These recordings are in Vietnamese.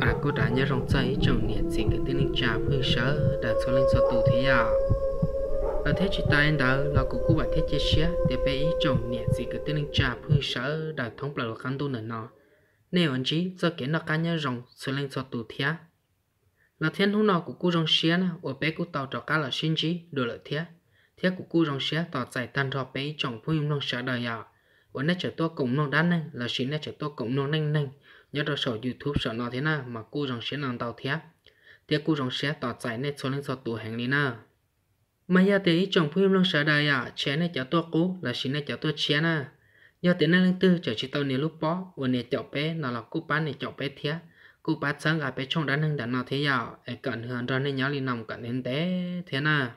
à cô đã nhớ rong chơi trong nhiệt tình cái tên linh trà phương sở đã cho lên cho tù thế à ở thế chỉ tay anh đó là cô cô bảo thế chia sẻ để bé ý trong nhiệt tình cái tên linh trà phương sở đã thông báo là khăn tu nữa nọ nếu anh chỉ cho kiến là cá nhân rong cho lên cho tù thế à? là thiên hú nọ của cô rong xía na ở bé của tàu trò cá là sinh chí đồ lại thiết thiết của cô rong xía tàu giải tan cho bé chồng phu nhung nong xá đời à ở nét trở to cổng nông đan nang là xin nét trở to cổng nông nang nang nhớ đồ sổ youtube sở nọ thế nào mà cô rong xía làm tàu thiết thiết cô rong xía tàu giải nét số lên số tủ hàng lý na mà giờ thì trong phu nhung nong xá đời à chén nét trở to cố là xin nét trở to chén na giờ tiền nét lên tư trở chỉ tàu nè lúc bó ở nét chọc bé nào là cô bán nét chọc bé thiết cú bát sáng gặp bé trong đá nâng đá nào thế nào? ai cận hưởng rồi nên nhớ lì nòng cận đến té thế nào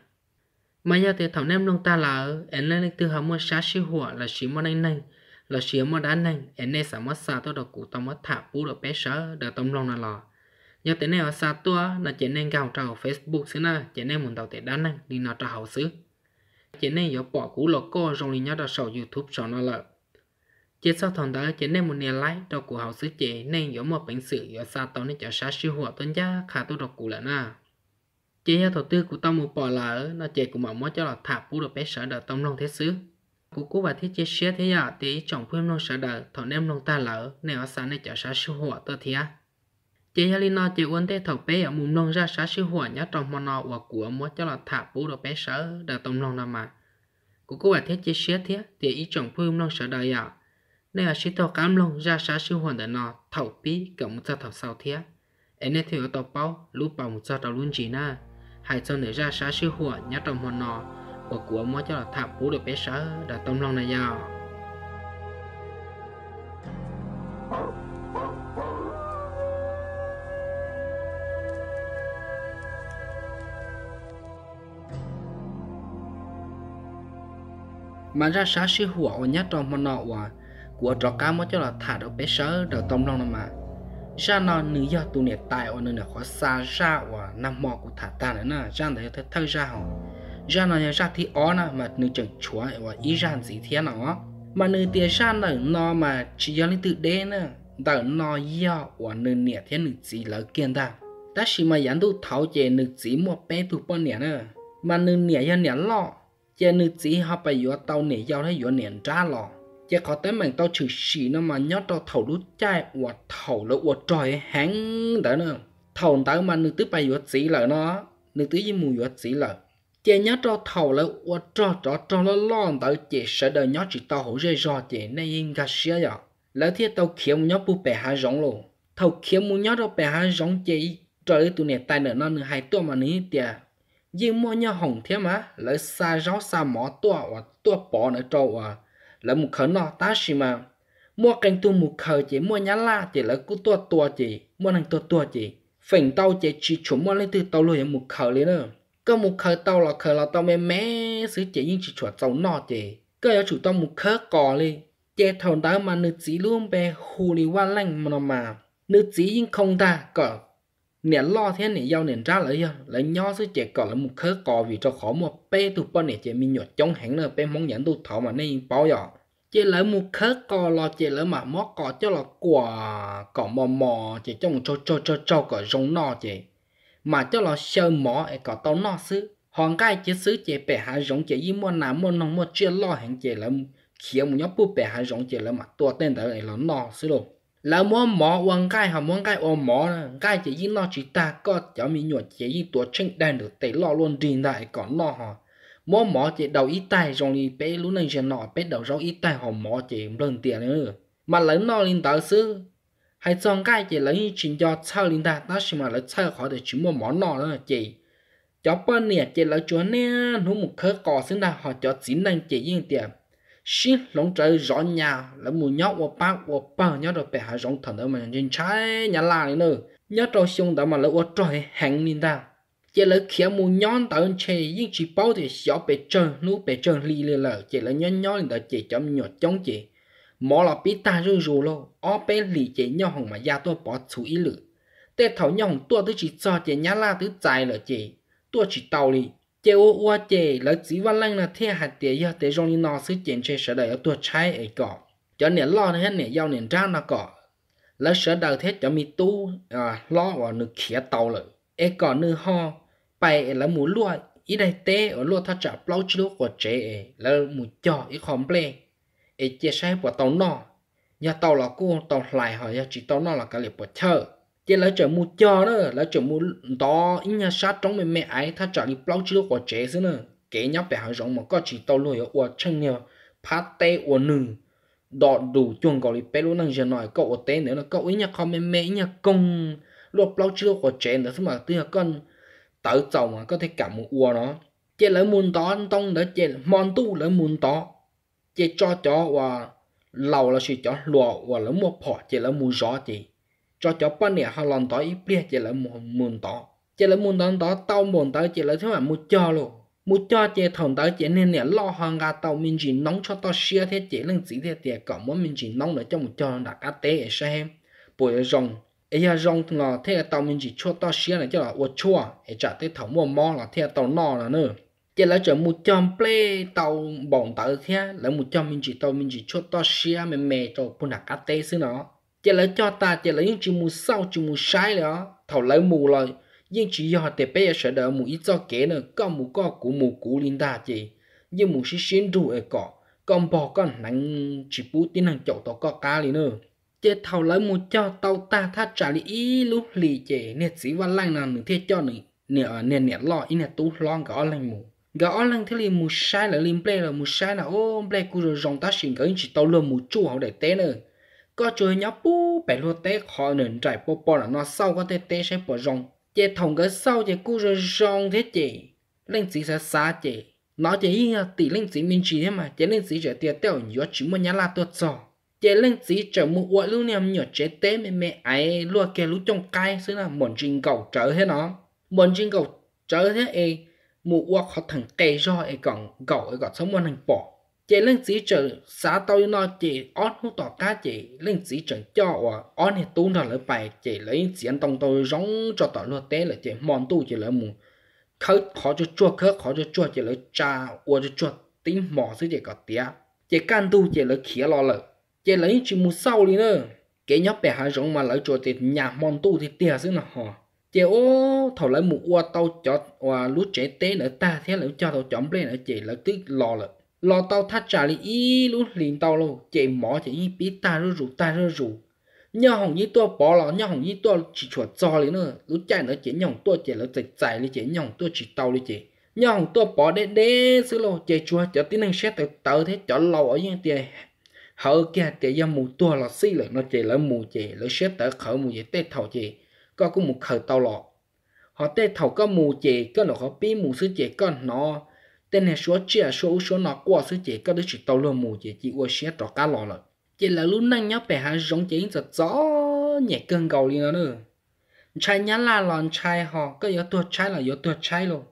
mà giờ thì thầm nem nông ta là em lên từ hầm mua sát xí hùa là xí mua nanh nanh là xí mua đá nanh em nên xả mua xa tôi đọc cụ tao mua thả bú đọc bé sợ đọc tông lòng là lò giờ thế nay ở xa tua là chị nên gào trào facebook thế na chị nên muốn tàu tệ đá nanh đi nó trào hậu xứ chị nên giờ bỏ cú lọ co rồi nhớ đọc sầu youtube cho nó lợi chỉ sau thằng đó chỉ nên một niềm lái đầu của hậu sứ chế nên giống một bệnh sự ở xa tàu nên cho sát sư hòa tuân gia khá tôi đọc cụ à. là na chỉ theo đầu tư của tao một bỏ là nó chế cũng mở mối cho là thả bù được bé sở đời tông nông thế sứ của cô và thiết chế xe thế giờ à, thì chồng phương nông sở đời thọ nem nông ta lỡ nên ở xa nên cho sát siêu hòa tôi thía chỉ theo lý nó chỉ uốn thế thầu bé ở mùng nông ra sát sư hòa nhớ trong mòn nọ và của mối cho là thả bù được bé sở đời tông nông nào mà của cô và thiết chế xe thế thì ý chồng phim nông sở đời à nên là sĩ tàu cám lông ra xã sư hồn để nò thẩu bí kiểu một thẩu sau thế em nên thiếu tàu bao lúc bảo một tàu luôn chỉ na hãy cho nữa ra xã sư hồn nhát trong hồn nò của của mới cho là thảm phú được bé xã đã tông lòng này vào mà ra xã sư hùa ở nhà trong một nọ của trò cá mất cho là thả đầu bé sớ đầu tông long mà ra nó nữ do tu nè tài ở nơi khó xa ra và nằm mò của thả ta nữa nè ra để thấy thơ ra họ ra nó nhà ra thì ó nè mà nữ chẳng chúa và ý ra gì thế nó mà nữ tiền ra nó nó mà chỉ do lý tự đế nè đỡ nó do và nữ nè thế nữ gì lỡ kiên ta ta chỉ mà dán tụ tháo chè nữ chỉ một bé tụ bao nè nè mà nữ nè do nè lọ chè nữ chỉ họ phải vô tàu nè giao thấy vô nè ra lọ chỉ có tới mình tao chữ xì nó mà nhớ tao thầu đút chai và thầu lỡ và trời hắn đó nữa thầu tới mà nữ tứ bay vượt sĩ lỡ nó nữ tứ gì mù vượt sĩ lỡ chỉ nhớ tao thầu lỡ và trò trò trò lỡ lon tới chỉ sợ đời nhớ chỉ tao hổ dây rò chỉ nên yên cả xía vậy lỡ thiết tao kiếm nhớ bu bè hai rong luôn. thầu kiếm mu nhớ tao bè hai rong chỉ trời ơi tụi này tay nữa nó nữa hai tua mà nữ tiệt nhưng mua nhớ hồng thế mà lỡ xa gió xa mỏ tua và tua bỏ nữa trâu à là một khởi nọ tá xì mà mua canh tu một khởi chỉ mua nhá la chỉ là cứ tua tua chỉ mua năng tua tua chỉ phỉnh tàu chỉ chỉ chủ mua lên từ tàu lùi một khởi lên nữa có một khởi tàu là khởi là tàu mẹ mẹ xứ chỉ nhưng chỉ chuẩn tàu nọ chỉ có yếu chủ tàu một khởi cò lên chỉ thầu đó mà nữ chỉ luôn bé hù lì qua lành mà nó mà nữ chỉ nhưng không ta cỡ nè lo thế nè giàu nè ra lấy giờ à. lấy nho sứ trẻ cọ là một khớ cọ vì cho khó mua pe tụ bao nè trẻ mình nhọt chống hẳn nè pe mong nhận tụ thọ mà nay bao giờ chị lấy một khớ cò lo chị lấy mà móc cò cho là quả cỏ mò mò chị trong cho cho cho cho cỏ rong nọ chị mà cho là sơ mỏ ấy cỏ tao nọ xứ Hoàng Cai chị xứ chị bẻ hạ rong chị y mua nào mua nong mua chia lo hẹn chị lấy khiến một nhóc bút bẻ hạ rong chị lấy mà tua tên tới này là nọ xứ luôn là mua mỏ quăng cái hầm muốn cái ôm mỏ cái chỉ yên lo chỉ ta có cho mình nhột chỉ yên tổ chức đang được tẩy lo luôn đi lại còn lo họ mua mỏ chỉ đầu ít tay rồi đi bé lúc này sẽ nọ bé đầu rau ít tay họ mỏ chỉ lần tiền nữa mà lấy nó lên tờ sư hay trong cái chỉ lấy chuyện cho sao lên ta đó xem mà lấy sao khỏi được chỉ mua mỏ nọ nữa chỉ cho bên nè chỉ lấy chỗ nè nó một khớ cò xứng là họ cho chính đang chỉ yên tiền xin lòng trời rõ nhà là mù nhóc của bác của ba nhớ rồi bé hai rong thần đó mà nhìn trái nhà là này nữa nhớ trâu xung đó mà lỡ ô trời hẹn nên ta chỉ lỡ khi mù nhón tao chê nhưng chỉ bao thì xó bé trơn nú bé trơn li li lờ chỉ là nhón nhón là chỉ chấm nhọt chống chỉ mỏ là biết ta rư rù lô ó bé lì chỉ nhau hồng mà gia tôi bỏ chú ý lử tê thảo nhau tôi tôi chỉ cho chỉ nhà la tôi chạy lỡ chỉ tôi chỉ tàu lì เจ้าว่าเจแล้วจีวันลังนะเทหัดเตียยเตยจงนีนอซื้อเจนเชเสดเอาตัวใช้ไอ้ก่อจะเนี่ยล่อนะฮะเนี่ยยาวเนี่ยจ้านะก่อแล้วเสดเทจะมีตู้อ่าล่อว่านึกเขียเตาเลยไอ้ก่อนึกห่อไปแล้วหมูลวดอีได้เตะลวดถ้าจะเปล่าชิลกว่าเจแล้วหมูจ่ออีคอมเพลไอ้เจใช้ปวดเตานอยาเตาหลอกูเตาไหลหอยาจีเตานอหลักกะเหลี่ยปวดเชอ chỉ là chờ mua cho đó là chờ mua đó ít nhà sát trong mẹ mẹ ấy thà chọn đi bao chiêu của trẻ xí nữa kể nhóc bé hàng giống mà có chỉ tàu lùi ở chân nhau phát tay ở nừ đọ đủ chuồng gọi đi bé luôn năng giờ nói cậu ở té nữa là cậu ít nhà không mẹ mẹ nhà công luộc bao chiêu của trẻ nữa mà tôi là con tớ chồng mà có thể cảm một ua nó chỉ lấy muốn đó tông để chỉ mòn tu lấy muốn đó chỉ cho cho và lầu là sự cho lùa và lấy mua phỏ chỉ lấy mua gió chỉ cho cho bên này họ lon tới bia chỉ là muốn muốn tỏ chỉ là muốn tỏ tỏ tao muốn tới chỉ là thế mà muốn cho luôn muốn cho chỉ thằng tới chỉ nên nè lo hàng gà tao mình chỉ nóng cho tao xia thế chỉ lên chỉ thế tiền còn muốn mình chỉ nóng để cho một cho đã cá tế ở xem bồi rồng ấy giờ rồng thì là thế tao mình chỉ cho tao xia này cho là uất chua ấy trả thế thằng mua mò là thế tao no là nữa chỉ là chờ một trăm ple tàu bọn tàu thế là một trăm mình chỉ tàu mình chỉ cho tao xia mẹ mẹ cho bún đặc cá tê xí nó chỉ lấy cho ta chỉ lấy những chữ mù sau chữ mù sai nữa thầu lấy mù rồi nhưng chỉ do tế bây giờ đỡ mù ít cho kế nữa có mù có cú mù cũ linh ta chị nhưng mù sẽ xin đủ ở cỏ còn bò con nắng chỉ bút tin hàng chậu tàu có cá lý nữa chế thầu lấy mù cho tàu ta tha trả lý ý lúc lì chị nè sĩ văn lang nào nữa thiết cho nữa nửa nè nè lo ý nè tú lo gõ lăng mù gõ lăng thế liền mù sai là liền ple là mù sai là ô ple cú rồi dòng ta xin gỡ chỉ tao luôn mù chu hậu để té nữa có chơi nhau bú bẻ lô té khó nền trải bò bò là nó sau có thể té sẽ bỏ rong chế thòng cái sau chế cú rồi rong thế chị lên chỉ sẽ xa chị nó chế yên là tỷ lên chỉ mình chỉ thế mà chế lên chỉ trở tiền tiêu nhớ chỉ muốn nhá là tốt rồi chế lên chỉ trở mua uội lưu niệm nhớ chế té mẹ mẹ ấy lúa kia lú trong cay xứ là muốn trình cầu trở thế nó muốn trình cầu trở thế ấy mua uội họ thằng cây do ấy còn cầu ấy còn sống muốn thằng bỏ chị lên chỉ chữ xã tôi nó chị ăn không tỏ cá chị lên chỉ chữ cho và ăn thì tu nó lại bài chị lấy diễn tông tôi giống cho tỏ luật té là chị mòn tu chị lấy mù khớ khó cho chua khớ khó cho chua chị lấy cha và cho chua tính mỏ dưới chị có tía chị can tu chị lấy khía lo lợ chị lấy chỉ mù sau đi nữa cái nhóc bé hai giống mà lấy chùa thì nhà mòn tu thì tía dưới nào họ chị ô thầu lấy mù qua tao cho và lúc trẻ té nữa ta thế lấy cho tao chấm lên nữa chị lấy cứ lo lợ lo tao thắt trả lý ý lúc liền tao lo chạy mỏ chạy như bí ta rồi rú ta rồi rú nhau hồng như tua bỏ lọ nhau hồng như tua chỉ chuột cho lý nữa lũ chạy nữa chỉ nhau tua chạy nó chạy chạy lý chạy nhau tua chỉ tao lý chạy nhau hồng tua bỏ đế đế xứ lô chạy chua chở tí năng xét tới tớ thế cho lâu ở những tiền hở kia tiền ra mù tua là xí lợ nó chạy lỡ mù chạy lỡ xét tới khởi mù chạy tết thầu chạy có cũng một khởi tao lọ họ tết thầu có mù chạy có nó có bí mù sứ chạy có nó tên này số chia số số nó qua số chỉ có đứa chỉ tàu lừa mù chỉ chỉ qua xe trọ cá lò rồi chỉ là lúc nãy nhớ bé hả giống chỉ giật rõ nhẹ cơn cầu đi nữa nữa trai nhá là lòn trai họ có yếu tuổi trai là yếu tuổi trai luôn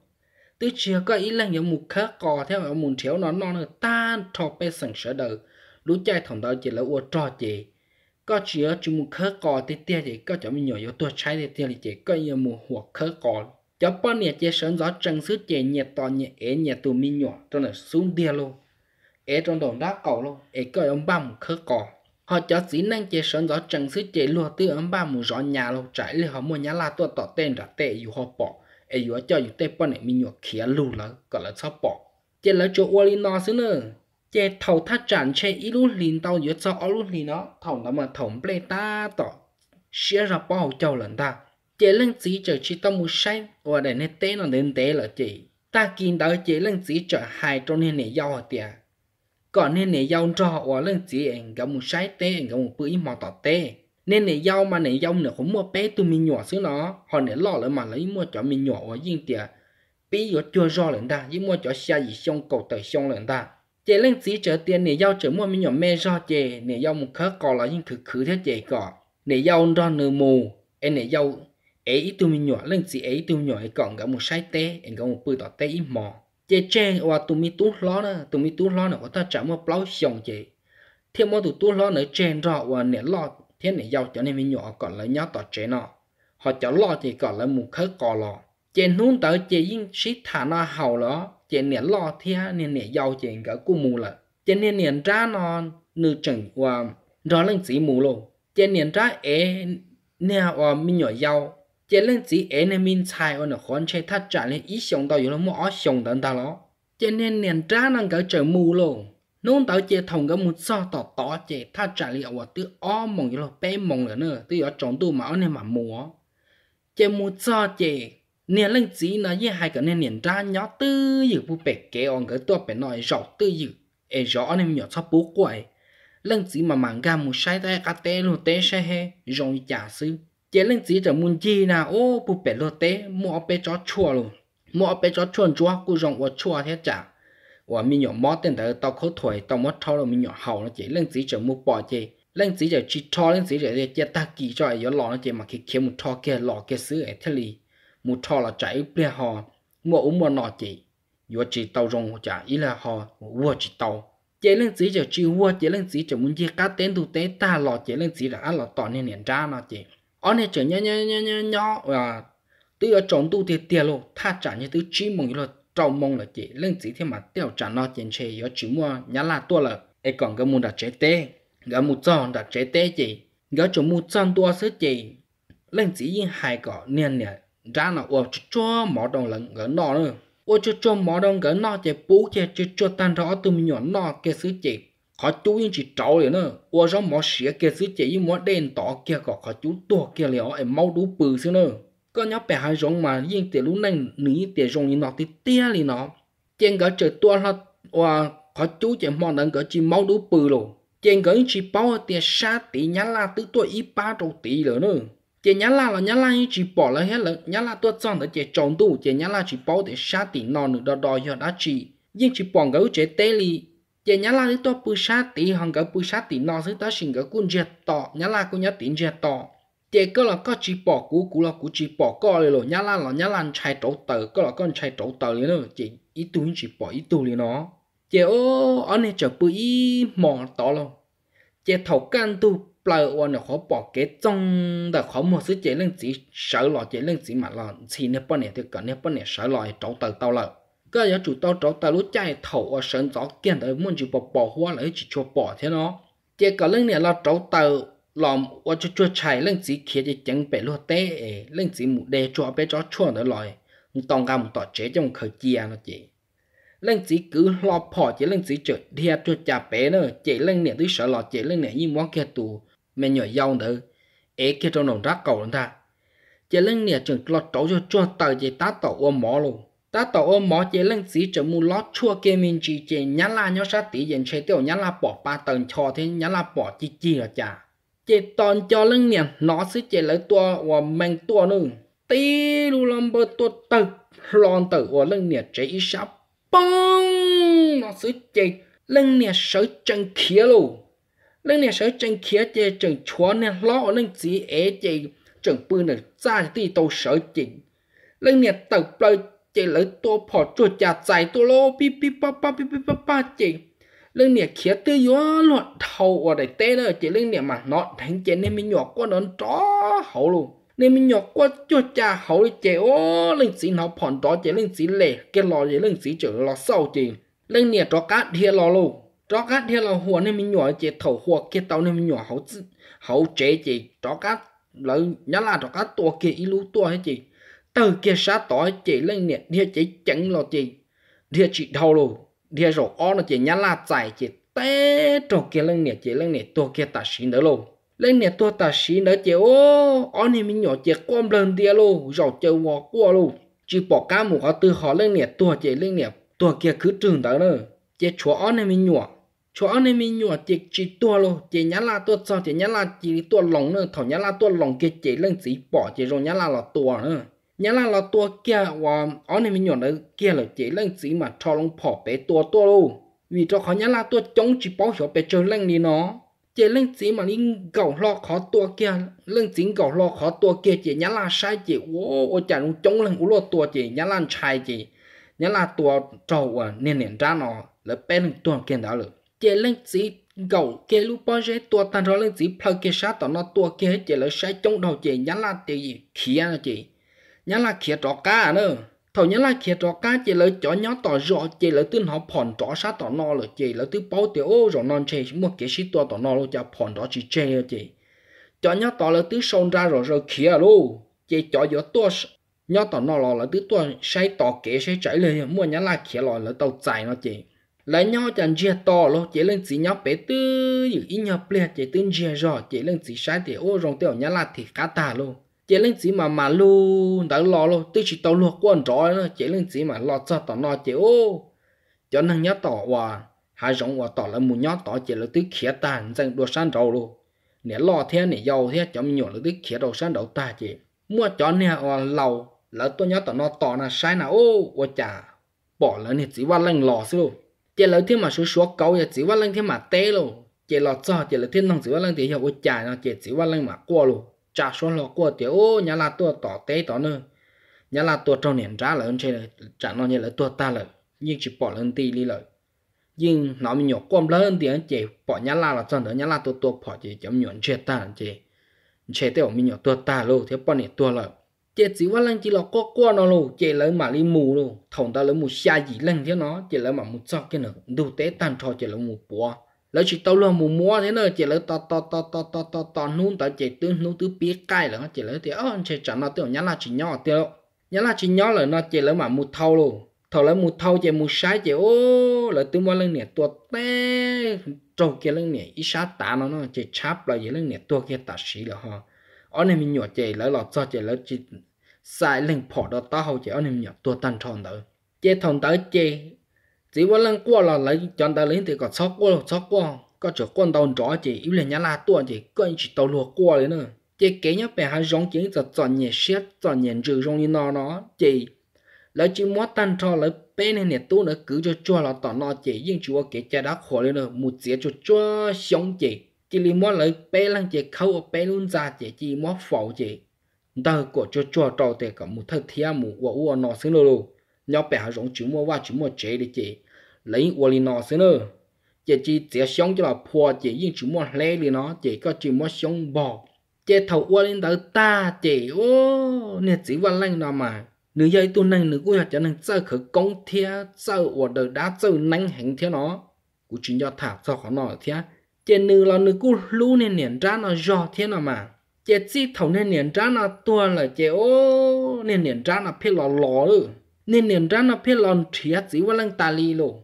tứ chia có ý là yếu mù khớ cò theo yếu mù thiếu nó non nữa tan thọ bé sẵn sở đời lũ trai thằng đó chỉ là qua trò chỉ có chiều ở chỉ mù khớ cò tê tê chỉ có chỗ mình nhỏ yếu tuổi trai tê tê chỉ có yếu mù hoặc khớ cò cho bọn nhà chế sớm gió trần sứ chế nhà to nhà ế nhà tù mi nhỏ cho là xuống địa lô ế trong đồng đá cầu lô ế coi ông ba một khớ cỏ họ cho dĩ năng chế sớm gió trần sứ chế lùa tư ông ba một gió nhà lô trải lì họ mua nhà la tua tỏ tên ra tệ dù họ bỏ ế dù cho dù tê bọn này mi nhỏ khía lù lỡ gọi là sao bỏ chế lỡ chỗ ô lì nó xứ nữa chế thầu thắt chẳng chế ít lú lìn tàu dù cho ô lú lìn nó thầu nó mà thầu ple ta tỏ xia ra bỏ bao châu lần ta chế lên chỉ cho chị tao muốn say và để nên té nó nên té là chị ta kín đó chế lên chỉ cho hai trong nên này giàu tiệt còn nên này giàu cho và lên chỉ anh gặp mua say té anh gặp một bữa mà tỏ té nên này giàu mà này giàu nữa không mua bé tụi mình nhỏ xứ nó họ để lo lại mà lấy mua cho mình nhỏ và riêng tiệt bây giờ chưa rõ lần ta với mua cho xe gì xong cầu tới xong lần ta chế lên chỉ trở tiền này giàu trở mua mình nhỏ mẹ do chế này giàu một khớ cò là những thứ khứ thế chế còn này giàu ra nửa mù anh này giàu ấy tụi mình nhỏ lên chị ấy tụi mình nhỏ còn gặp một sai tê em gặp một bự tỏ tê ít mò chị trang và tụi mình tút lo nữa tụi mình tút lo nữa có ta chạm một plau xong chị thêm một tụi tút lo nữa trang rõ và nè lo thế này giàu cho nên mình nhỏ còn lại nhỏ tỏ trẻ nọ họ cho lo thì còn lại một khớ cò lò chị nún tới chị yên sĩ thả nó hầu đó chị nè lo thế nè nè giàu chị gặp cú mù là chị nên nè ra nó nửa chừng và rõ lên chị mù luôn chị nè ra é nè và mình nhỏ giàu chỉ lên chỉ anh em nên mình xài ở nó khoan chế thắt trả lên ý xong tao rồi là mua xong tận đó, lo chế nên nền trả năng cỡ trời mù luôn nôn tao chế thùng cái một sao tỏ tỏ chế thắt trả lên ở tự o mong rồi là bé mong nữa nữa tự ở trong tu mà anh em mà mua chế một sao chế nên lên chỉ nó như hai cái nền nền trả nhỏ tư dự bu bẹt kế on cái tua bẹt nói rõ tự dự e rõ nên nhỏ sắp bố quậy lần chỉ mà mảng ra một sai tay cá té luôn té sai he rồi giả sư chế lên chỉ trở muốn chi na ô bù bể lô tế mua bể chó chua luôn mua bể chó chuồn chua cú rong ô chua thế chả và mình nhỏ mót tên tới tao khấu thổi tao mót thâu rồi mình nhỏ hầu nó chỉ lên chỉ trở mua bỏ chế lên chỉ trở chi cho lên chỉ trở để chế ta kỳ cho ấy lò nó chế mà khi kiếm một thò kia lò kia xứ ấy thế li một thò là chạy bia hò mua uống mua nọ chỉ vừa chỉ tao rong chả ý là hò vừa chỉ tao chế lên chỉ trở chi vừa chế lên chỉ trở muốn chi cá tên tụ té ta lò chế lên chỉ là ăn lò tỏ nên nền ra nó chế anh ờ, này chẳng nhá nhá nhá nhá nhá và ờ, tôi ở trong tu thì tiền luôn tha trả như tôi chỉ mong là trong mong là chỉ lên chỉ thêm mà tiêu trả nó tiền chế yếu chỉ mua nhà là tua là ai còn cái mua đặt chế tê cái mua tròn đặt chế tê chỉ cái chỗ mua tròn tua sẽ chỉ lên chỉ yên hai cọ niên nè ra nó ô cho cho mỏ đồng lần cái nọ nữa ô cho cho mỏ đồng cái nọ chỉ bố chỉ cho cho tan rõ từ nhỏ nọ cái sự chỉ khó chú yên chỉ trâu liền nữa ô rau mỏ xía kia xứ chỉ mỏ đen tỏ kia có khó chú to kia liền em mau đủ bự xứ nữa có nhóc bé hai rong mà yên tiền lúc này ní tiền rong như nó thì tia liền nó trên cái trời to là và khó chú chỉ mỏ nâng cái chỉ mau đủ bự rồi trên cái chỉ bao tiền sa tí nhá la tứ tuổi y ba trâu tí nữa nữa chị nhá la là nhá la chỉ bỏ là hết là nhá la tôi chọn để chị chọn đủ chị nhá la chỉ bao để xa tí non nữa đó đòi giờ đã chỉ nhưng chỉ bỏ gấu chế tê li giờ nhá là tôi bù sát tí hằng cái bù sát tí nó sẽ tới xin cái quân diệt to nhớ là cũng nhớ tính diệt to giờ có là có chỉ bỏ cú cú là cú chỉ bỏ co rồi rồi nhá là là nhá là chạy trấu tờ có là con chạy trấu tờ nữa chỉ ít tuổi chỉ bỏ ít tuổi nó giờ ô anh này chờ bù mỏ to rồi giờ thầu căn tu bờ và nó khó bỏ cái trong đã khó một số chế lên chỉ sợ lo chế lên chỉ mà lo chỉ nếp bao này thì cả nếp bao này sợ lo trấu tờ tao lợi ก็ยาจุดต่อจอตาลุใจเถาเสินจอเกี่ยนแต่มันจุบปอหัวเลยจุชัวปอเท่เนาะเจ้าก็เรื่องเนี่ยเราจอตาลอมว่าจะชัวชัยเรื่องสีเขียจะจังไปลัวเต้เรื่องสีหมูเดชัวไปจอชัวเนาะลอยตองกามต่อเจ๊จงเคยเจียนะเจ๊เรื่องสี cứ lo พอเจ๊เรื่องสีเจอเดียชัวจ่าเป๋เนาะเจ๊เรื่องเนี่ยที่สลอเจ๊เรื่องเนี่ยยิ่งว่าแค่ตัวไม่หน่อยยาวเนาะเอ๊ะแค่ตัวหนุ่มรักเก่านั่นท่าเจ๊เรื่องเนี่ยจึงเราจอชัวตาเจ๊ตาต่ออ้วนหมอลง ta tổ ôm mỏ chế lưng chỉ trở mù lót chua kia mình chì chế nhá la nhó sát tí dành chế tiểu nhá la bỏ ba tầng cho thế nhá la bỏ chì chì là chả chế toàn cho lưng nè nó xí chế lấy tua và mang tua nữa tí lu lâm bơ tua tự lon tự và lưng nè chế ý sắp bông nó xí chế lưng nè sở chân kia luôn lưng nè sở chân kia chế chân chua nè lo lưng chỉ ế chế chân bư nè ra tí tàu sở chính lưng nè tự bơi chế lấy tua phò chuột chả chạy tua lô pi pi pa pa pi pi pa pa chế lưng nè khía tư gió loạn thầu ở đây tê đó chế lưng nè mà nó thánh chế nên mình nhọt qua nó chó hậu luôn nên mình nhọt qua chuột chả hậu chế ô lưng xí nó phòn đó chế lưng xí lệ cái lò chế lưng xí chở lò sau chế lưng nè cho cá thia lò luôn cho cá thia lò หัว nên mình nhọt chế thầu หัว kia tàu nên mình nhọt hậu hậu chế chế cho cá lấy nhá là cho cá tua kia ilu tua hết chế từ kia sát tối chỉ lên nè địa chỉ chẳng lo chị địa chỉ đâu luôn địa rồi o nó chỉ nhá là chạy chị té trò kia lên nè chị lên nè tua kia ta xin đỡ luôn lên nè tua ta xin đỡ chị ô o nè mình nhỏ chị quan lên địa luôn rồi chơi ngò qua luôn chỉ bỏ cá mù họ từ họ lên nè tua chị lên nè tua kia cứ trường tới nữa chị chỗ o nè mình nhỏ chỗ o nè mình nhỏ chị chỉ tua luôn chị nhá là tua sao chị nhá là chỉ tua lòng nữa thằng nhá là tua lòng kia chị lên chỉ bỏ chỉ rồi nhá là là tua nữa nhớ là là tua kia và ở này mình nhọn đấy kia là chỉ lên chỉ mà cho lông phò bé tua tua luôn vì cho khó nhớ là tua chống chỉ bảo hiểu bé chơi lên đi nó chỉ lên chỉ mà linh gầu lo khó tua kia lên chỉ gầu lo khó tua kia chỉ nhớ là sai chỉ ô ô chả luôn chống lên u lo tua chỉ nhớ là sai chỉ nhớ là tua trâu à nên nền ra nó là bé lên tua kia đó rồi chỉ lên chỉ gầu kia lúc bao giờ tua tan rồi lên chỉ phơi kia sát tao nó tua kia chỉ là sai chống đầu chỉ nhớ là gì khí à chỉ nhá là khía trò cá nữa thầu nhá là khía trò cá chỉ lấy chó nhá tỏ rõ chỉ lấy tin họ phòn trò sát tỏ no là chỉ lấy tư bao tiểu rồi non chơi một cái sĩ to tỏ no luôn cho phòn trò chỉ chê chỉ chó nhá tỏ lấy tư sông ra rồi rồi khía luôn chỉ chó gió to nhá tỏ no là lấy tư to say tỏ kế say chạy lên mua nhá là khía lò lấy tàu chạy nó chỉ lấy nhau chẳng chia to luôn chỉ lên chỉ nhau bé tư ít nhau ple chỉ tin chia rõ chỉ lên chỉ sai thì ô rong tiểu nhá là thì cá ta luôn chế lên chỉ mà mà lu đỡ lo luôn tôi chỉ tao luôn quan trò nó chế lên chỉ mà lo cho tao nó chế ô cho nên nhớ tỏ hòa hai giống hòa tỏ là muốn nhớ tỏ chỉ là tôi khía tàn rằng đua san đầu luôn nè lo thế nè giàu thế cho mình nhổ là tôi khía đầu san đầu ta chế mua cho nè hòa lâu là tôi nhớ tỏ nó tỏ là sai nào ô hòa chả bỏ lỡ nè chỉ qua lành lò xí luôn chỉ là thế mà số số câu giờ chỉ qua lành thế mà té luôn chỉ lo cho chỉ là thế năng chỉ qua lành thì hiểu hòa chả nó chế chỉ qua lành mà qua luôn trả số lọ của tiểu ô nhà là tua tỏ tế tỏ nữa nhà là tua trong nền trả lớn trên trả nó như là tua ta là nhưng chỉ bỏ lên tì đi lợi nhưng nó mình nhỏ quan lớn thì anh chị bỏ nhà là là chân nữa nhà là tua tua bỏ chỉ chấm nhuận chết ta chị chế tiểu mình nhỏ tua ta luôn thế bỏ nè tua lợi chế chỉ ว่า lần chỉ lọ có qua nó luôn chế lấy mà đi mù luôn thằng ta lấy mù xa gì lên thế nó chế lấy mà mù cho cái nữa đủ tế tan cho chế lấy mù bỏ แล้วชิตาเรื่องมูมัวเนี่ยเนอะเจริญต่อต่อต่อต่อต่อต่อต่อนู่นต่อเจตื้อนู่นตื้อปีกไก่แล้วเจริญเดี๋ยวเฉยจังเราเดี๋ยวยันละชิย่อเดี๋ยวยันละชิย่อเลยเนอะเจริญมามูเท่าลูเท่าแล้วมูเท่าเจมูใช้เจโอ้แล้วตื้อว่าเรื่องเนี่ยตัวเต้โจเกเรื่องเนี่ยอิชาตาเนาะเนาะเจชับเลยเรื่องเนี่ยตัวเกตัดสีแล้วฮะอันนี้มีหนวดเจแล้วหลอดจอเจแล้วจิตสายเรื่องพอดต่อเขาเจอันนี้มีหนวดตัวตันทอนเด้อเจทอนเด้อเจ chỉ vẫn lần qua là lấy chọn đại lý thì có sót qua sót qua có chỗ quan đầu rõ chỉ yêu là nhà la tua chỉ có chỉ tàu lùa qua đấy nữa chỉ kế nhớ về hai giống chiến giờ chọn nhẹ xét chọn nhẹ trừ giống như nó nó chỉ lấy chỉ muốn tan cho lấy bé này nè tu nữa cứ cho cho là tỏ nó chỉ nhưng có kể cha đã khổ đấy nữa một chỉ cho cho sống chỉ chỉ lấy muốn lấy bé lăng chỉ khâu ở bé luôn ra chỉ chỉ muốn phẫu chỉ đời của cho cho trâu thì có một thời thiên một của uo nó xứng lô lô nhau bé hai giống chúng mua qua chúng mua chế để chỉ lấy qua li nó xí nữa chỉ chỉ chỉ sống cho là phù chị nhưng chỉ muốn lấy li nó chị có chỉ muốn sống bỏ chị thầu qua lên tới ta chị ô nè chỉ qua lên nào mà nửa nữ tôi tu nửa nữ cũng cho nên sợ khởi công thia sợ ở đời đã sợ năng hành thế nó cũng chính do thảo cho khó nó thế chị nửa là nửa cũng lú nên niệm ra nó do thế nào mà chị chỉ thầu nên niệm ra nó tua là chị ô nên niệm ra nó phi lò lò rồi nên niệm ra nó phi lò thia chỉ qua lên ta li luôn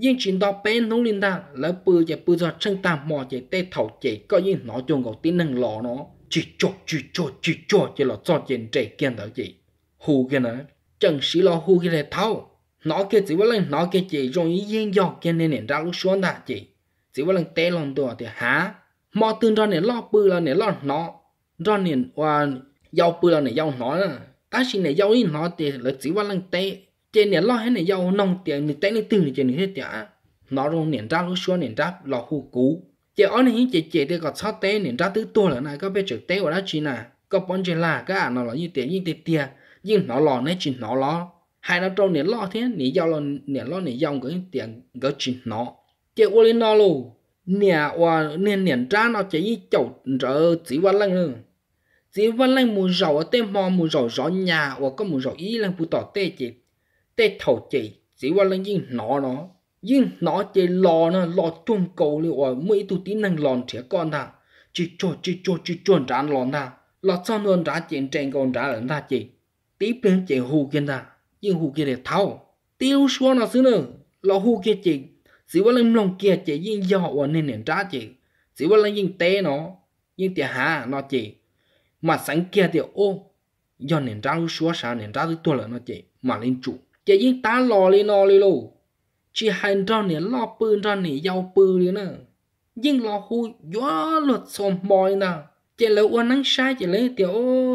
yên chỉ đó bé nông linh đa lấy bự chạy bự cho chân ta mò chạy tê thầu chạy có yên nó chung gầu tin năng lọ nó chỉ cho chỉ cho chỉ cho chỉ là cho tiền chạy kiên đó chị hù cái nữa chẳng xí lo hù cái này thao nó cái chỉ với lần nó cái kia chị rồi yên dọ kia nên nền ra lúc xuống đã chị chỉ với lần tê lòng đồ thì há mò tương ra nền lo bự là nền lo nó ra nền và giàu bự là nền giàu nó ta xin nền giàu ít nó thì là chỉ với lần tê tiền nè lo hết này giàu nông tiền nè tay này từ nè tiền nè hết tiền nó rồi nè ra lúc xuống nè ra lò hù cũ chỉ ở này chỉ chỉ thì có sáu té nè ra tứ tua là này có biết chữ té của nó chỉ là có bốn chị là cái à nó là như tiền như tiền tiền nhưng nó lo này chỉ nó lo hai nó trâu nè lo thế nè giàu lo nè lo nè giàu cái tiền cái chỉ nó chỉ ô lên nó luôn nè và nè nè ra nó chỉ như chậu trở chỉ văn lăng nữa chỉ văn lăng mù rầu ở tên mò mù rầu rõ nhà và có mù rầu ý lăng bù tỏ tê chỉ tê thầu chị, chỉ qua lên yên nó nó yên nó chỉ lò nó lò chung cầu liệu ở mấy tu tí năng lòn trẻ con ta chị cho chị cho chị cho trả lòn ta lò sao luôn trả chuyện trên con trả lần ta chị, tí bên chị hù kia ta yên hù kia để thao tiêu xuống nó xứ nữa lò hù kia chị, chỉ qua lên lòng kia chị, yên do họ nên nên trả chị, chỉ qua lên yên té nó yên tiền hà nó chị, mà sẵn kia thì ô do nên trả xuống sao nên trả tôi là nó chị, mà lên chủ จะยิ่งตาหล่อเลยนอเลยลูจีไฮนดรอนเนี่ยล่อปืนดรอนเนี่ยยาวปืนเลยนะยิ่งล่อหูย้อหลุดสมบอยนะจะเลยอ้วนนั่งใช้จะเลยเดี๋ยว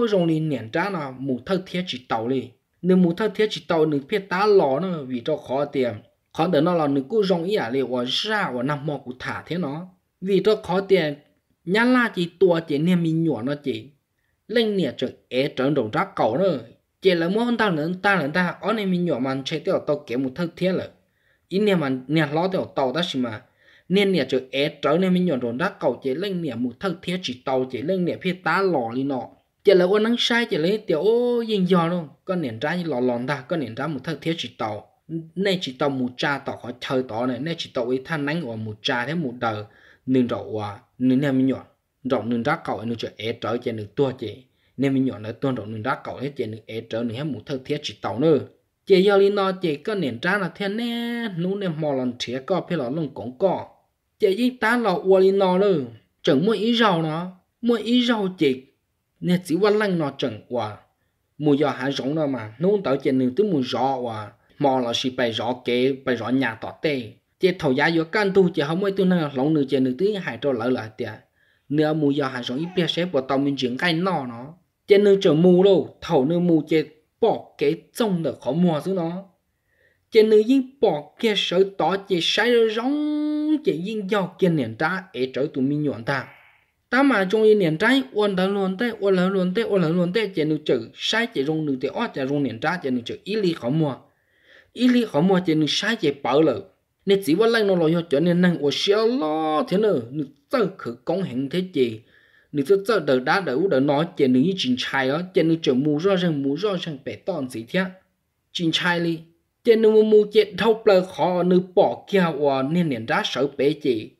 โรงเรียนเนี่ยจ้านะหมู่เท่าเทียจิตเต่าเลยหนึ่งหมู่เท่าเทียจิตเต่าหนึ่งเพียตาหล่อนะวีเจ้าขอเตียมขอเดี๋ยวนั่นเราหนึ่งกู้รงอีอะเลยว่าร่าว่านำมอกุถาเทเนาะวีเจ้าขอเตียมยันล่าจีตัวเจเนี่ยมีหนวดเนาะจีเล่นเนี่ยจะเอ๋เจังดงรักเก่าเนอะ chỉ là mua ông ta lớn ta lớn ta anh em mình nhỏ màn chơi tiểu tàu kiếm một thức thiết là ít nè mà nhà lo tiểu tàu đó xí mà nên nhà chơi é trở nên mình nhỏ rồi đã cầu chế lên nhà một thức thiết chỉ tàu chế lên nhà phía ta lò đi nọ chỉ là ông nắng sai chỉ lấy tiểu yên giò luôn có nền ra như lò lòn ta có nền ra một thức thiết chỉ tàu nên chỉ tàu một cha tàu khỏi chơi tàu này nên chỉ tàu ấy than nắng của một cha thế một đời nên rậu à nên nhà mình nhỏ rộng nên ra cầu nên chơi é trở chơi nên tua chơi nên mình nhỏ nó tuân trọng nương đã cầu hết chuyện é trở nương hết một thời thiết chỉ tàu nữa chị giờ linh nó chị có nền ra là thế nè nú nè mò lần thiết có phải là lông cổng cỏ chị riêng ta là uo linh nó nữa chẳng muốn ý giàu nó muốn ý giàu chị, nên chỉ quan lăng nó chẳng qua mùa giờ hạ rộng nó mà nú tạo chuyện nương tới mùa rõ qua mò là chỉ bày rõ kế bày rõ nhà tỏ tê chị thầu giá giữa căn tu chị không mấy tu nè lòng nương chỉ nương tới hai trâu lỡ lại tiền, nửa mùa giờ hạ rộng ít bia sẽ bỏ tàu mình chuyển cái nó nó trên nơi trở mù đâu thầu nơi mù chè bỏ cái trong được khó mùa xuống nó trên nơi yên bỏ kia sở tỏ chè sai rồi rong chè yên giao kia nền ta ấy trở tụi mình nhuận ta ta mà trong yên nền trái ôn đã luôn tê ôn là luôn tê ôn là luôn tê chè nơi chữ sai chè rong nơi tê ót chè rong nền trái chè nơi chữ y lý khó mùa y lý khó mùa chè nơi sai chè bảo lời nên chỉ có chỉ ว่า lăng nó lo cho nên năng của xe lo thế nữa, nữ tớ khử công hẹn thế gì nữ cho cho đỡ đã nói chuyện nữ như trai đó chuyện nữ chuyện mù rõ ràng mù rõ ràng bé tòn gì thế chính trai đi chuyện nữ mù chuyện thâu bờ khó nữ bỏ kia và nên nên đã sợ bé chị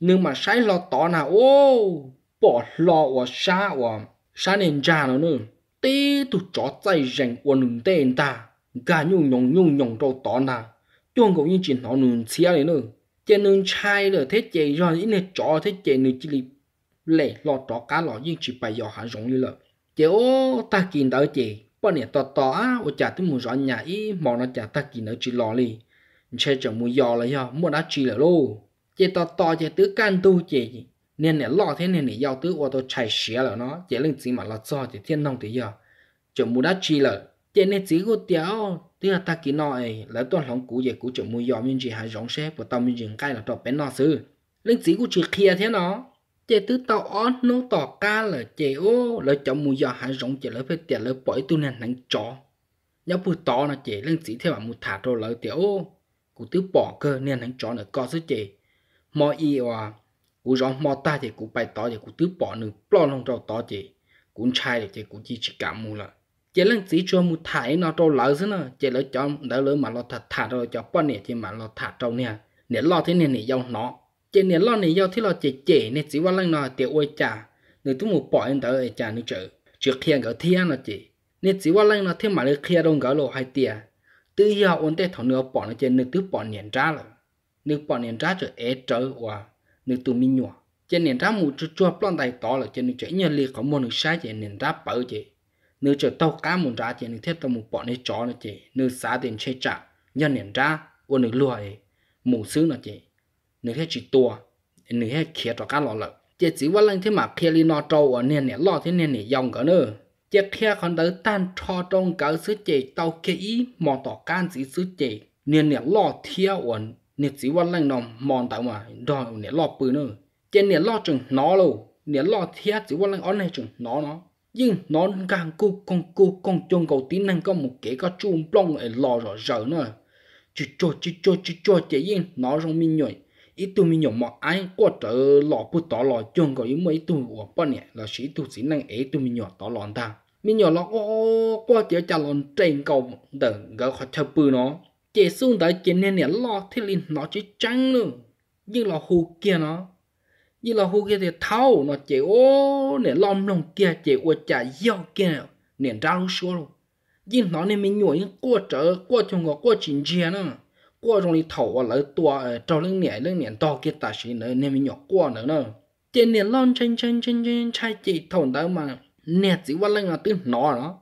nhưng mà sai lo tỏ nào ô bỏ lo và xa và xa nên ra nó nữa tê tụ chó tay rèn của nữ tên ta cả nhung nhung nhung nhung đâu tỏ nào chuông cũng chuyện họ nữ xia đấy nữa chuyện nữ trai rồi thế chị rồi ít nữa thế chị nữ chỉ lệ lo đó cá lo nhưng chỉ bày giờ hàng rộng như lợ chế ô ta kín đỡ chế bọn nè tỏ tỏ á ô chả tôi muốn rõ nhà ý mò nó chả ta kín đỡ chỉ lo li chế chẳng muốn giờ là giờ muốn đã chỉ là lô chế tỏ tỏ chế tứ can tu chế nên nè lo thế nên nè giao tứ ô tôi chạy xía là nó chế lên chỉ mà lo cho chế thiên nông thì giờ chẳng muốn đá chỉ là chế nên chỉ có tiêu tức là ta kín nó ấy là toàn lòng cũ về cũ chẳng muốn giờ mình chỉ hàng rộng xếp và tao mình dừng cay là trò bé nó sư, lên chỉ có chỉ kia thế nó chế tứ tàu ó nó tỏ ca là chế ô là chọn mùi giò hải rộng chế lợi phải tiền lợi bỏi tu nền nắng chó nhớ bùi tỏ là chế lên sĩ theo mà mùi thả rồi lợi tiền ô cụ tứ bỏ cơ nên nắng chó nữa có sức chế mò y à cụ rõ mò ta thì cụ bài tỏ thì cụ tứ bỏ nữa bỏ lòng trâu tỏ chế cụ trai để chế cụ chỉ chỉ cả mù là chế lên sĩ cho mùi thả nó trâu lợi xí nữa chế lợi chọn đỡ lợi mà lo thả thả rồi cho bao nè chế mà lo thả trâu nè nè lo thế nè nè dâu nó chế nè lo nè yêu thì lo chế chế nè chỉ qua lăng nọ tiệt ôi chả nè tụi mù bỏ em tới ôi chả nè chở chở kia gỡ thiên nọ chế nè chỉ qua lăng nọ thêm mà lấy kia đông gỡ lộ hai tiệt tự yêu ôn tê thằng nửa bỏ nè chế nè tụi bỏ nhện ra rồi nè bỏ nhện ra chở é chở hòa nè tụi mình nhọ chế nhện ra mù chua chua plon tay to là chế nè chở nhờ li có môn nè sai chế nhện ra bảo chế nè chở tàu cá mù ra chế nè thêm tàu mù bỏ nè chó nè chế nè xá tiền chơi chả nhờ nhện ra ôn nè lùi mù xứ nọ chế nửa thế chỉ tua nửa thế kia cho cá lọ lợ chỉ chỉ ว่าเรื่องที่มาเคียรีนอโจอ่ะเนี่ยเนี่ยล่อที่เนี่ยเนี่ยยองกันเนอะจะเคียคนเดินตันชอตรงกับซื้อเจเตาเคียอีมองต่อการสีซื้อเจเนี่ยเนี่ยล่อเที่ยวอ่ะเนี่ยจีว่าเรื่องนอมมองต่างว่าดอนเนี่ยล่อปืนเนอะจะเนี่ยล่อจึงนอลูเนี่ยล่อเที่ยวจีว่าเรื่องอ่อนเนี่ยจึงนอเนาะยิ่งนอนกลางกูกงกูกงจงกูตีนั่งก็มุกเก๋ก็จุ่มปล้องไอ้ล่อรอเจอเนอะจุดโจจุดโจจุดโจจะยิ่งนอรงมีหน่อย ít tu mi nhộng mà ai qua trở lọ bu tỏ lọ chung có những mấy tu của bên nè là sĩ tu sĩ năng ấy tu mi nhọ tỏ lọn ta mi nhọ lọ qua chỉ trả lọn trên cầu đừng gỡ khỏi chập bự nó chỉ xuống tới chỉ nên này lọ thì linh nó chỉ trắng luôn như là hồ kia nó như là hồ kia thì thâu nó chỉ ô này lom lom kia chỉ ô chả dâu kia nền ra luôn số luôn như nó nên mi nhọ những qua trở qua chung có qua chỉnh chia nữa cho nên nè. Tiền chen chen chen chen, chạy chỉ thầu đó mà nè chỉ qua lên là tiếng nó đó,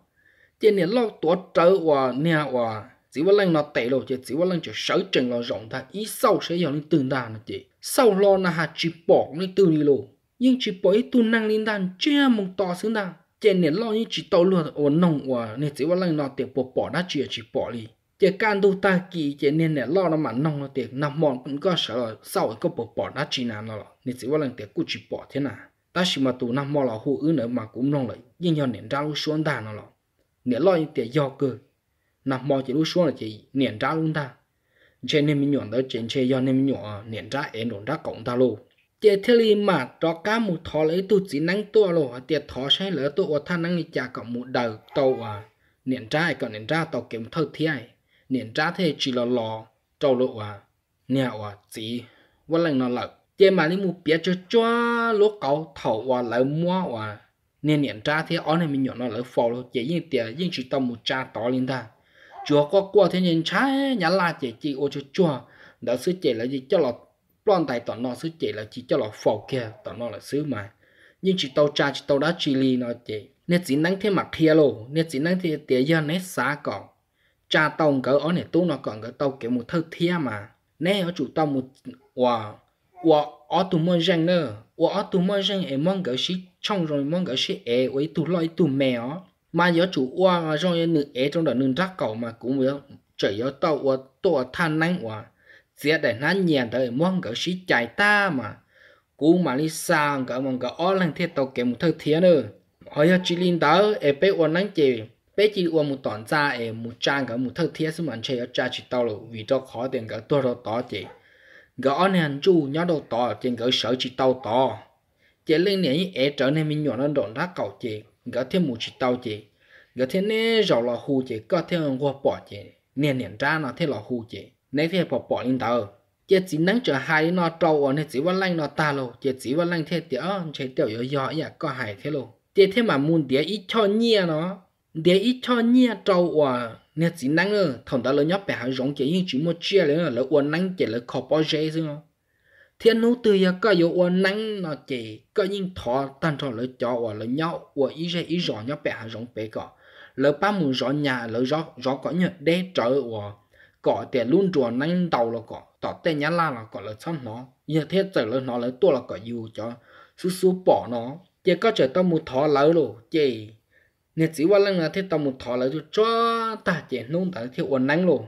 今年老多招哇 nè 哇，chỉ qua lên nó tệ rồi chứ, chỉ qua lên chỉ sở trường là rộng thôi, ít sau sẽ dòng lên tương đàn là chị, sau lo là hạt chỉ bỏ lên tương đi luôn, nhưng chỉ bỏ ít tu năng lên đàn chưa một to xứng Tiền lo đàn, 今年老你只到了我弄哇，nè chỉ qua lên nó tiền bỏ bỏ đã chỉ chỉ bỏ đi chỉ can tu ta kỳ chỉ nên là lo nó mà nông nó tiền nằm mòn cũng có sợ rồi sau có bỏ bỏ nó chỉ nào nó rồi nên chỉ có lần tiền cũng chỉ bỏ thế nào ta chỉ mà tu nằm mòn là hú ứ nữa mà cũng nông lại nhưng nhau nền ra luôn xuống ta nó rồi nền lo tiền do cơ nằm mòn chỉ luôn xuống là chỉ nền ra luôn ta trên nên mình nhọn đó trên trên do nên mình nhọn ờ, nền ra em đồn ra cổng ta luôn chỉ thế li mà cho cá một thò lấy tu chỉ nắng to rồi tiền thò sẽ lỡ tu ở ờ, than nắng đi chả cổng một đầu tàu à nền ra còn nền ra tàu kiếm thơ thi ai niên trả thế chỉ là lo trâu lộ à nhà à chỉ vẫn là nó lợi chế mà đi mua bia cho cho lỗ cầu thầu à lợi mua à niên niên trả thế ở này mình nhận nó lợi phò luôn chế như tiền nhưng chỉ tao một cha to lên ta chúa có qua thế niên trái nhà là chỉ chỉ ô cho cho đã sứ chế là gì cho là plan tài tỏ nó sứ chế là chỉ cho là phò kia tỏ nó là sứ mà nhưng chỉ tao cha chỉ tao đã chỉ li nó chế nên chỉ năng thêm mặt kia luôn nên chỉ năng thêm tiền giờ nên xá còn cha tông cỡ ở này tu nó còn cỡ tàu kiểu một thơ thia mà nè ở chủ tàu một quả quả ở tụ mơ răng nữa quả ở tụ mơ răng em mong cỡ sĩ trong rồi mong cỡ sĩ e với tụ loi tụ mẹ ó mà giờ chủ qua rồi nữ e trong đó nên rắc cầu mà cũng vậy chỉ giờ tàu wow tàu than nắng wow sẽ để nó nhẹ tới mong cỡ sĩ chạy ta mà cú mà đi sang cỡ mong cỡ ở lần thiết tàu kiểu một thơ thia nữa hỏi giờ chị linh tớ e bé ôn nắng chè bây giờ tôi muốn tận ra một trang cả một thực thiết sinh mệnh chơi ở trang chỉ tao rồi vì cho khó tiền cả tôi đâu to chị cái anh hàng chú nhớ đâu to trên cái sợ chỉ tao to chị lên này ở trở nên mình nhỏ nên đồn ra cầu chị cái thêm một chỉ tao chị cái thêm nè rồi là hù chị có thêm qua bỏ chị nè nè ra nó thêm là hù chị nè thêm bỏ bỏ lên tao chị chỉ nắng trở hai nó trâu ở nè chỉ vào lạnh nó ta luôn chị chỉ vào lạnh thêm tiểu chơi tiểu yếu yếu có hại thế luôn chỉ thêm mà muốn tiểu ít cho nhia nó để ít cho nhia trâu và nhia chỉ năng ơ thằng ta lỡ nhóc bé hàng rong chỉ nhưng chỉ một chia lỡ là uốn năng chỉ là khó bao dễ chứ không thiên nô từ giờ có yếu uốn năng nó chỉ có những thọ tan thọ lỡ cho và lỡ nhóc và ít dễ ít rõ nhóc bé hàng rong bé cỏ lỡ ba mươi rõ nhà lỡ gió gió có nhật đế trở và cỏ tiền luôn trùa năng đầu là cỏ tỏ tên nhá la là cỏ lỡ xong nó như thế trở lỡ nó lỡ tua là cỏ yêu cho xú xú bỏ nó chỉ có trở tao một thọ lỡ rồi chỉ nhiệt sĩ qua lần là thế tao một thọ là cho cho ta chỉ nôn ta thì uẩn nắng luôn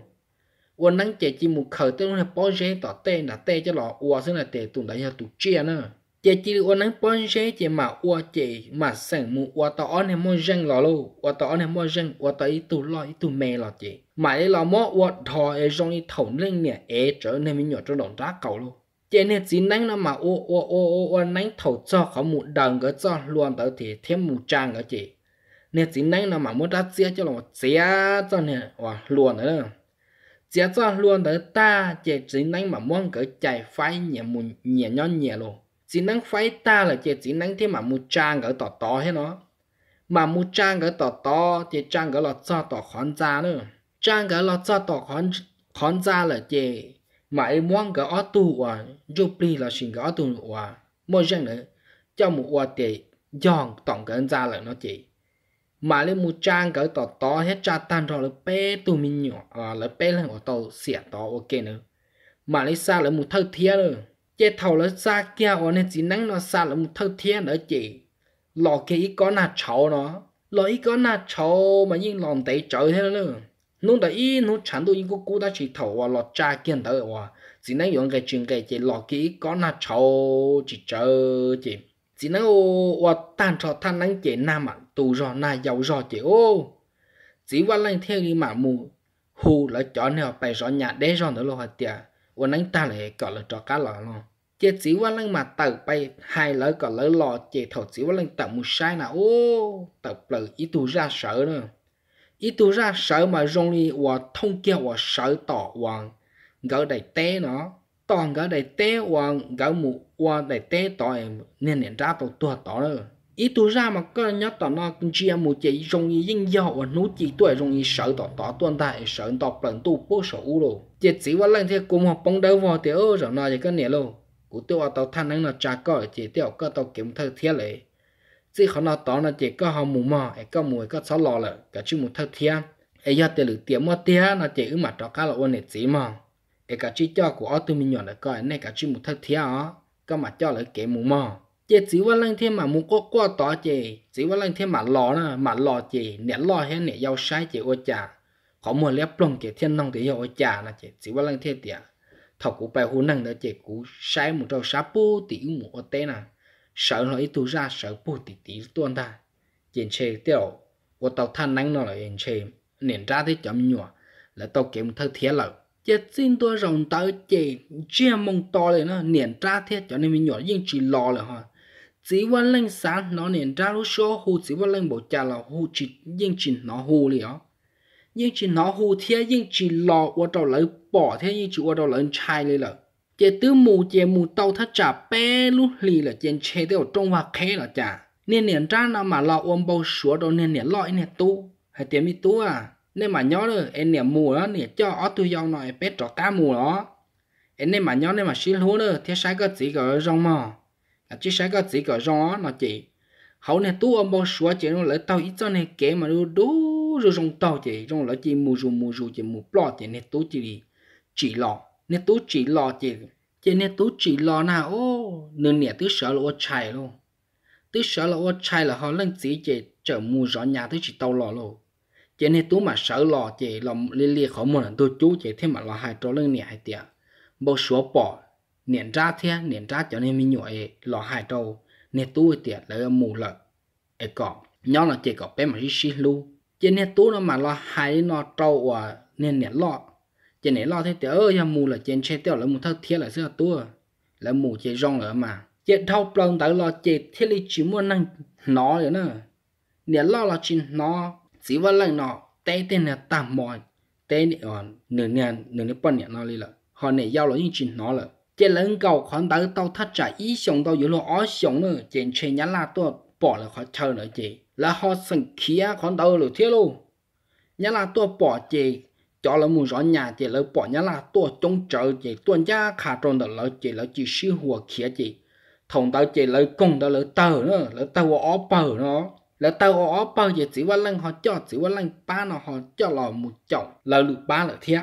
uẩn nắng chỉ chỉ một khởi tới là bao giờ tỏ tê là tê cho lọ uốn xin là tê tụng đại cho tụ chia nữa chỉ chỉ uẩn nắng bao giờ chỉ mà uốn chỉ mà sẵn mu uốn tỏ này mua răng lọ luôn uốn tỏ này mua răng uốn tỏ ít tụ lọ ít tụ mè lọ chỉ mà ấy lọ mua uốn thọ ở trong ít thầu lên nè ấy trở nên mình nhỏ cho đồng đá cầu luôn chỉ nhiệt sĩ nắng là mà ô ô ô ô nắng thầu cho họ một đằng cái cho luôn tới thì thêm một trang cái chỉ nè chỉ nãy là mà muốn ra chia cho nó một chia cho nè và luôn đấy đó chia cho luôn đấy ta chỉ chỉ nãy mà muốn cái chạy phái nhẹ mùn nhẹ nhó nhẹ luôn chỉ năng phái ta là chỉ chỉ năng thế mà mu trang cái tỏ to hết nó mà mu trang cái tỏ to, chỉ trang cái là cho tỏ khón ra nữa trang cái là cho tỏ khón khón ra là chỉ mà em muốn cái ở tù à giúp đi là xin cái ở tù à mỗi rằng nữa cho một quả thì dọn tổng cái ra là nó chỉ mà lên một trang cái tỏ to hết cha tan rồi là bé tụi mình nhỏ à là bé là ở tàu xẻ to ok nữa mà lấy xa là một thâu thiên rồi chế thầu là xa kia ở nên chỉ năng nó xa là một thâu thiên nữa chị lọ cái ít có nà cháu nó lọ ý có nà cháu mà nhưng lòng tay trời thế nữa nung đã ý nung chẳng đủ những cô cô đã chỉ thầu và lọ cha kia tới và chỉ năng dùng cái chuyện cái chỉ lọ cái ít có nà cháu chỉ chờ chị chỉ năng ô ô tan cho than nắng chị nam mà tù rò na dầu rò chỉ ô chỉ qua lên theo đi mà mù hù là chó nào bày rõ nhà đế rõ nữa lo hạt tiệt và nắng ta lại gọi là trò cá lò lo chỉ chỉ qua lên mà tàu bay hai lỡ gọi lỡ lò chỉ thầu chỉ qua lên tàu một sai nào ô tàu lỡ ý tù ra sợ nữa ý tù ra sợ mà rong đi và thông kia và sợ tỏ hoàng gỡ đầy té nó toàn gỡ đầy té hoàng gỡ mù hoàng đầy té tỏ nên nên ra tàu tua tỏ nữa ý tôi ra mà có nhớ tao nó chia một chỉ dùng ý dinh giàu và nút chỉ tuổi dùng ý sợ tao tao tồn tại sợ tao lần tu bố sở u đồ chết chỉ quá lần thế cùng học bóng đấu vào thì ơ rồi nói gì cái này lô cụ tôi ở tao thanh năng là cha cỏ chỉ tiểu cơ tao kiếm thơ thiết lệ chỉ khó nó tao là chỉ có học mù mờ ấy có mùi có sáu lò lợ cái chứ một thơ thiết ấy giờ tiền lử tiệm mất tia là chỉ ứng mặt đó cái là ôn nệt chỉ mà cái cả chứ cho của ở tụi mình nhỏ là cái này cái chứ một thơ thiết á cái mặt cho là kiếm mù mờ chị chỉ ว่า lần thêm mà muốn có qua tỏ chị chỉ ว่า lần thêm mà lò nè mà lò chị nè lò hết nè giao sai chị ô chả có mua lép plong chị thiên nông thì ô chả nè chị chỉ ว่า lần thêm tiệt thọc cụ bài hú năng đó chị cụ sai một trâu sáp bu tí một ô tê nè sợ nó ít tu ra sợ bu tí tí tuôn ta chị chế tiêu ô tàu than nắng nó là chị chê nền ra thì chấm nhọ là tàu kiếm thơ thiệt lợi chết xin tôi rồng tới chị chia mông to lên nó nền ra thế cho nên mình nhọ riêng chỉ lo là họ chỉ vẫn lên sáng nó nên ra lúc số hồ chỉ vẫn lên bộ cha là hồ chỉ nhưng chỉ nó hù lió nhưng chỉ nó hồ thế nhưng chỉ lo ở đâu lấy bỏ thế nhưng chỉ ở đâu lấy chai lên là chế tứ mù chế mù tàu thắt trả bé lúc lì là trên xe đều trong hoa khé là chả nên nên ra nó mà lò ôm bao số đâu nên nên lọ nên tu hay tiền mi tu à nên mà nhớ rồi em niệm mù đó niệm cho ở tôi dòng này bé trọ cá mù đó em nên mà nhớ nên mà xin lúa nữa thế sai cái gì gọi rong mà à chỉ sáng cái gì cả rõ nó chỉ hậu này tu ông bao số chỉ nó lấy tao ít cho này kể mà nó đủ rồi trong tao chỉ trong lấy chỉ mua rồi mua rồi chỉ mua plot chỉ này tu chỉ chỉ lo này tu chỉ lo chỉ chỉ này tu chỉ lo na ô nên nè tôi sợ là ô chạy luôn tôi sợ là ô chạy là họ lên chỉ chỉ chở mua rõ nhà tôi chỉ tao lo luôn chỉ này tu mà sợ lo chỉ là liên liên khó một là tôi chú chỉ thế mà lo hai trò lên nè hai tiệt bao số bỏ nền ra thế nền ra cho nên mình nhồi lò hai đầu, nền tu tiệt là mù lợ ấy có nhớ là chỉ có bé mà xí lu cho nền tu nó mà lo hai nó trâu và nền nền lọ, cho nền lọ thế thì ơi giờ mù là trên xe tiêu là mù thất thiết là xưa tu là mù chỉ rong nữa mà chỉ thâu plong tới lo chỉ thiết lý chỉ muốn năng nó nữa nè nè lo là chỉ nó chỉ vấn là nó tay tên là tạm mọi tên là ờ, nửa nè nửa nè bọn nền nó đi là họ nè giao là những chuyện nó là cái lần cầu khoảng tới tao thắt trả ý xong tao dữ lo ó xong nữa chuyện chuyện nhắn là tôi bỏ là khỏi chờ nữa chị là họ sừng kia khoảng tới rồi thế luôn nhắn là tôi bỏ chị cho là muốn rõ nhà chị là bỏ nhắn là tôi trông chờ chị tuần gia khả tròn đó là chị là chỉ sư hùa kia chị thằng tao chị là cùng tao là tờ nữa là tao ó bờ nó là tao ó bờ chị chỉ qua lăng họ cho chỉ qua lăng ba nó họ cho là một chồng là lục ba là thiệt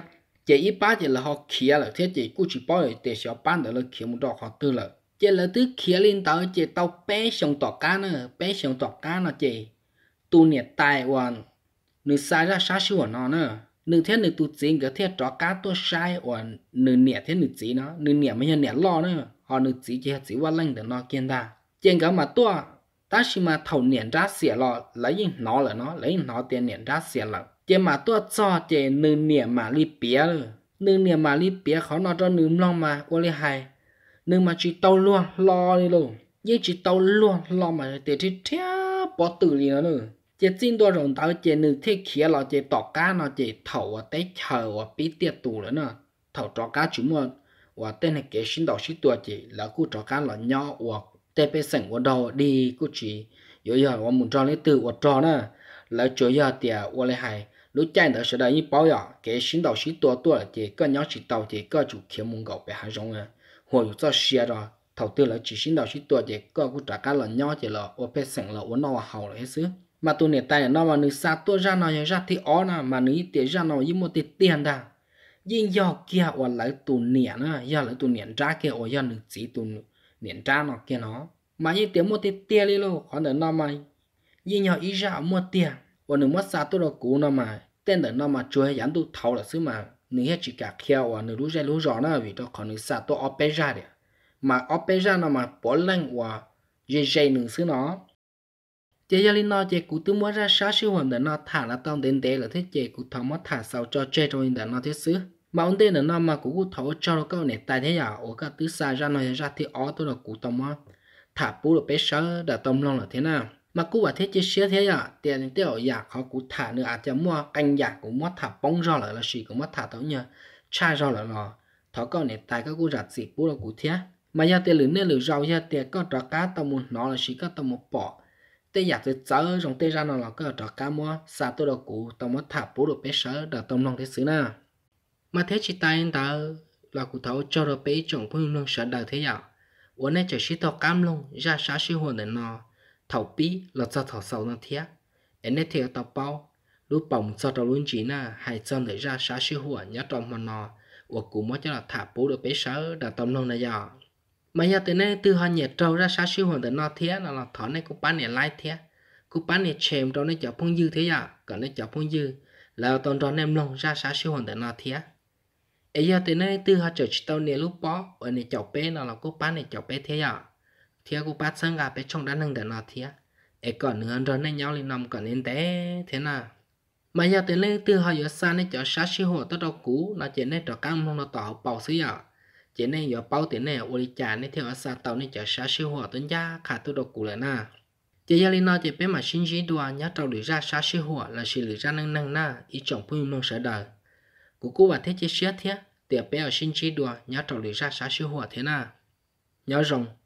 chỉ ít ba thì là họ kia là thế chỉ cũng chỉ bao để sáu bán được là kia một đọc họ tư là chỉ là thứ kia lên tàu chỉ tàu bé sông tọt cá nữa bé sông tọt cá nó chỉ tu nhiệt tài hoàn nửa sai ra sát sửa nó nữa nửa thế nửa tu chính cái thế tọt cá tu sai hoàn nửa nhiệt thế nữ chỉ nó nữ nhiệt mấy nhiệt lo nữa họ nữ chỉ chỉ chỉ qua lăng để nó kiên ta trên cái mà tôi ta chỉ mà thầu nhiệt ra xỉa lọ lấy nó là nó lấy nó tiền nhiệt ra xỉa lọ chế mà tua cho chế nư nịa mà li bía rồi nư mà li bía khó nó cho nư long mà ô li hay mà chỉ tàu luôn lo luôn ye chỉ tàu luôn lo mà để chỉ theo bỏ tử đi nữa nữa chế xin đua rồng tàu chế thế kia là chế tỏ cá nó chế thầu và té chờ và bí tiệt tù nữa nữa thầu trò chúng mà và tên này kế xin đọc xin tua là cụ trò cá là nhỏ và tê bê sảnh của đầu đi cụ chỉ yếu yếu và muốn trò từ và trò nữa là chỗ giờ tiệt và lấy lúc chạy đó sẽ đại như bảo ya cái sinh đầu sĩ tua tua thì cái nhóm sĩ tàu thì cái chủ kiếm mông gạo bé hàng rong à hồi dù cho xe đó thầu tư là chỉ sinh đầu sĩ tua thì cái cũng trả cái là nhỏ thì là ô phe sẵn là ô nó hậu là hết sức mà tụi này là nó mà nữ xa tua ra nó ra thì ó nè mà nữ tiền ra nó như một tiền tiền đó nhưng do kia ở lại tu nè á, do lại tu nè ra kia ở do nữ chỉ tu nè ra nó kia nó mà như tiếng một tiền tiền đi luôn còn để nó mà nhưng nhỏ ý ra một tiền วันหนึ่งมัดซาตัวเรากูน่ะมาเต้นเดินน่ะมาช่วยยันตัวเท่าละซื้อมาหนึ่งเฮ็ดจิกาเขียววันหนึ่งรู้ใจรู้จอน่ะวิตัวขอหนึ่งซาตัวออปเปจ่าเดียมาออปเปจ่าน่ะมาปอลังว่าเจเจหนึ่งซื้อเนาะเจยาลินอเจกูตัวมัวจะช้าชิวันเดินน่ะถ่าละต้องเดินเดละเทเจกูทำมัดถ่าเสาจอเจจอยเดินน่ะเทซื้อมาอุ่นเดินน่ะมากูกูเท่าจอเราเก่าเนี่ยตายเทียโอ้ก็ตื้อซาจานอยจาที่ออตัวเรากูทำมัดถ่าปูเราไปเชื่อเดาตอมลงละเทน่ะ mà cú bảo thế chứ xía thế à tiền tiêu giả khó cú thả nữa à cho mua canh giả cũng mất thả bóng ra lại là xì cũng mất thả tao nhờ cha ra lại là thọ con này tại các cú giặt xì bú là cú thế mà giờ tiền lớn nên lưỡi rau giờ tiền có trò cá tao muốn nó là xì có tao một bỏ tê giả từ chớ trong tê ra nó là có trò cá mua xa tôi đâu cú tao mất thả bú được bé sớ đợt tông lòng thế xứ nè mà thế chỉ tay anh ta là cú thấu cho được bé chồng phương lương sợ đời thế giả uốn này chỉ xí tao cam luôn ra xá xí hồn để nó thảo bí là cho thảo sau nó thế em nên thiệt tao bao lúc bỏng cho tao luôn chỉ na hai cho để ra xá siêu hùa nhớ trong mà nò, hoặc cũng mới cho là thả bố được bé sáu đã tông nông này giờ mà giờ từ nay từ hai nhiệt trâu ra xá siêu hùa tới nó thế là là thỏ này cũng bán này lái thế cũng bán này chèm trâu này chở phong dư thế giờ còn này chở phong dư là tông trong em nông ra xá siêu hùa tới nó thế ấy giờ từ nay từ hai chở tao này lúc bỏ ở này chở bé là là cũng bán này chở bé thế giờ thia cũng bắt sang gặp bé trong đã nâng đỡ nó thia ấy còn nữa rồi nên nhau lên nằm còn nên té thế nào mà giờ tới lên từ họ giờ xa nên cho sát chi hồ tới đâu cũ là chỉ nên cho cam không nó tỏ bảo xứ giờ chỉ nên giờ bảo tiền này ôi cha nên theo xa tàu nên cho sát chi hồ tới gia khả tới đâu cũ là na chỉ giờ lên nó chỉ bé mà sinh chỉ đùa nhớ tàu lưỡi ra sát chi hồ là sự lưỡi ra nâng nâng na ý chồng phu nông sợ đời cũ cũ và thế chỉ xét thế tiệp bé ở sinh chỉ đùa nhớ tàu lưỡi ra sát chi hồ thế na nhớ rồng